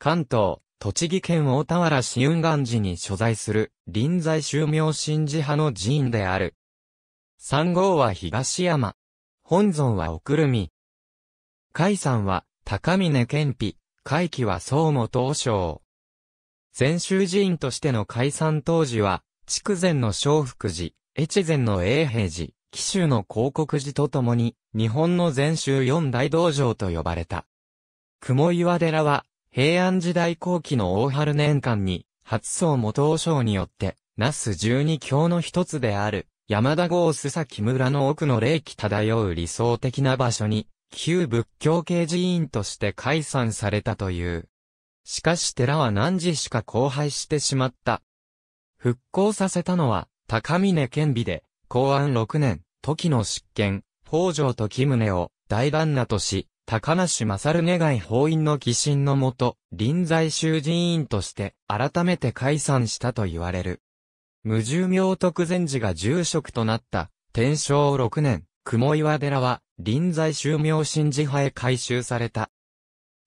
関東、栃木県大田原市雲岩寺に所在する、臨在宗明神寺派の寺院である。三号は東山。本尊はおくるみ。海山は、高峰健比、海期は総務東章。禅宗寺院としての解散当時は、筑前の小福寺、越前の永平寺、紀州の広告寺とともに、日本の禅宗四大道場と呼ばれた。雲岩寺は、平安時代後期の大春年間に、初宗元王将によって、那須十二教の一つである、山田郷須崎村の奥の霊気漂う理想的な場所に、旧仏教系寺院として解散されたという。しかし寺は何時しか荒廃してしまった。復興させたのは、高峰県美で、公安6年、時の執権、北条時宗を大旦那とし、高梨勝願い法院の寄進のもと、臨済衆寺院として改めて解散したと言われる。無住明徳禅寺が住職となった、天正6年、雲岩寺は、臨済衆明神寺派へ改修された。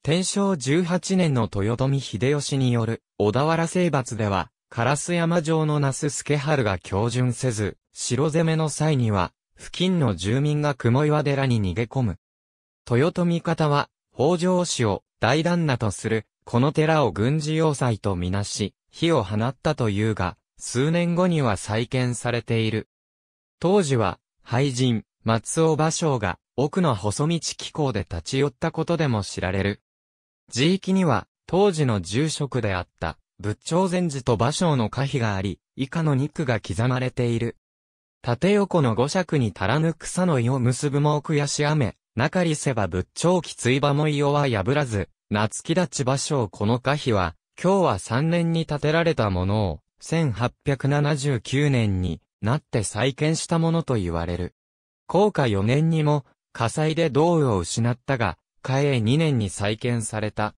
天正18年の豊臣秀吉による、小田原征伐では、烏山城の那須助春が強順せず、城攻めの際には、付近の住民が雲岩寺に逃げ込む。豊臣方は、北条氏を大旦那とする、この寺を軍事要塞とみなし、火を放ったというが、数年後には再建されている。当時は、廃人、松尾芭蕉が、奥の細道機構で立ち寄ったことでも知られる。地域には、当時の住職であった、仏頂禅寺と芭蕉の可否があり、以下の肉が刻まれている。縦横の五尺に足らぬ草の葉を結ぶも悔し雨、中里せば仏長期追馬もいおは破らず、夏木立場所をこの可否は、今日は3年に建てられたものを、1879年になって再建したものと言われる。高下4年にも、火災で道具を失ったが、嘉永2年に再建された。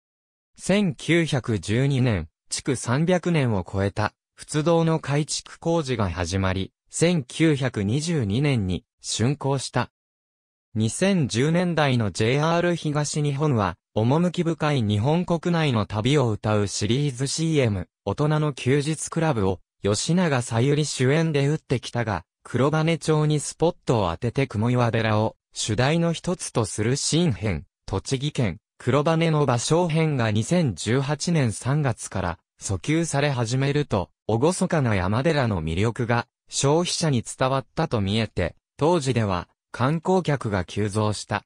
1912年、築300年を超えた、仏道の改築工事が始まり、1922年に竣工した。2010年代の JR 東日本は、趣深い日本国内の旅を歌うシリーズ CM、大人の休日クラブを、吉永さゆり主演で打ってきたが、黒羽町にスポットを当てて雲岩寺を、主題の一つとする新編、栃木県、黒羽の場所編が2018年3月から、訴求され始めると、厳かな山寺の魅力が、消費者に伝わったと見えて、当時では、観光客が急増した。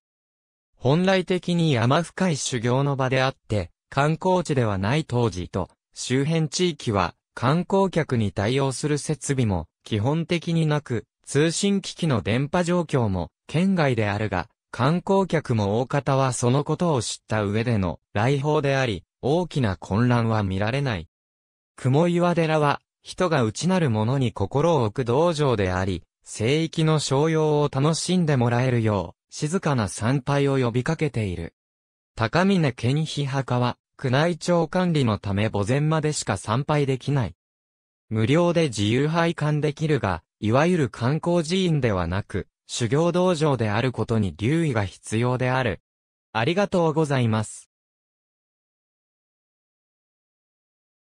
本来的に山深い修行の場であって、観光地ではない当時と、周辺地域は観光客に対応する設備も基本的になく、通信機器の電波状況も県外であるが、観光客も大方はそのことを知った上での来訪であり、大きな混乱は見られない。雲岩寺は、人が内なるものに心を置く道場であり、聖域の商用を楽しんでもらえるよう、静かな参拝を呼びかけている。高峰健妃墓は、宮内庁管理のため墓前までしか参拝できない。無料で自由拝観できるが、いわゆる観光寺院ではなく、修行道場であることに留意が必要である。ありがとうございます。